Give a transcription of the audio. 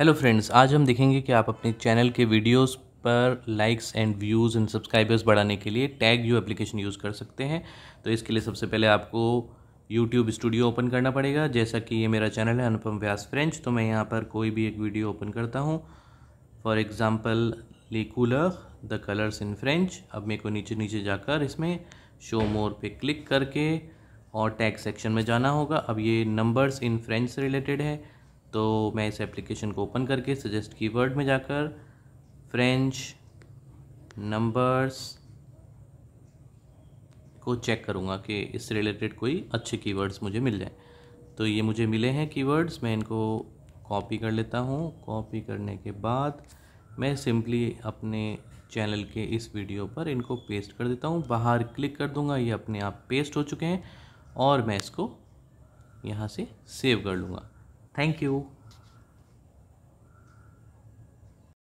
Hello friends आज हम देखेंगे कि आप अपने चैनल के वीडियोस पर likes and views and subscribers बढ़ाने के लिए टैग यू एप्लीकेशन यूज़ कर सकते हैं तो इसके लिए सबसे पहले आपको यूट्यूब स्टूडियो ओपन करना पड़ेगा जैसा कि ये मेरा चैनल है अनुपम व्यास फ्रेंच तो मैं यहाँ पर कोई भी एक वीडियो ओपन करता हूँ फॉर एग्ज़ाम्पल कूलर द कलर्स इन फ्रेंच अब मेरे को नीचे नीचे जाकर इसमें शो मोर पे क्लिक करके और टैग सेक्शन में जाना होगा अब ये नंबर्स इन फ्रेंच से रिलेटेड है तो मैं इस एप्लीकेशन को ओपन करके सजेस्ट कीवर्ड में जाकर फ्रेंच नंबर्स को चेक करूँगा कि इससे रिलेटेड कोई अच्छे कीवर्ड्स मुझे मिल जाए तो ये मुझे मिले हैं कीवर्ड्स मैं इनको कॉपी कर लेता हूँ कॉपी करने के बाद मैं सिंपली अपने चैनल के इस वीडियो पर इनको पेस्ट कर देता हूँ बाहर क्लिक कर दूँगा ये अपने आप पेस्ट हो चुके हैं और मैं इसको यहाँ से सेव कर लूँगा Thank you.